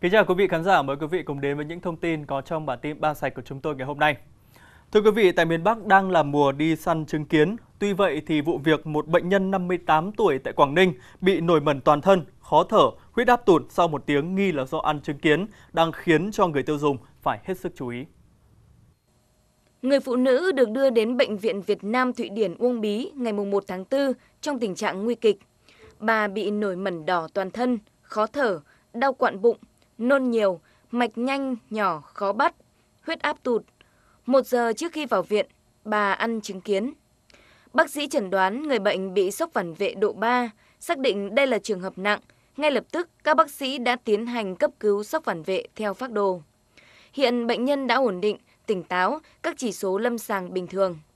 Kính chào quý vị khán giả, mời quý vị cùng đến với những thông tin có trong bản tin ba sạch của chúng tôi ngày hôm nay. Thưa quý vị, tại miền Bắc đang là mùa đi săn chứng kiến. Tuy vậy thì vụ việc một bệnh nhân 58 tuổi tại Quảng Ninh bị nổi mẩn toàn thân, khó thở, huyết áp tụt sau một tiếng nghi là do ăn chứng kiến đang khiến cho người tiêu dùng phải hết sức chú ý. Người phụ nữ được đưa đến Bệnh viện Việt Nam Thụy Điển Uông Bí ngày 1 tháng 4 trong tình trạng nguy kịch. Bà bị nổi mẩn đỏ toàn thân, khó thở, đau quặn bụng, nôn nhiều, mạch nhanh, nhỏ, khó bắt, huyết áp tụt. Một giờ trước khi vào viện, bà ăn chứng kiến. Bác sĩ chẩn đoán người bệnh bị sốc phản vệ độ 3, xác định đây là trường hợp nặng. Ngay lập tức, các bác sĩ đã tiến hành cấp cứu sốc phản vệ theo phác đồ. Hiện bệnh nhân đã ổn định, tỉnh táo, các chỉ số lâm sàng bình thường.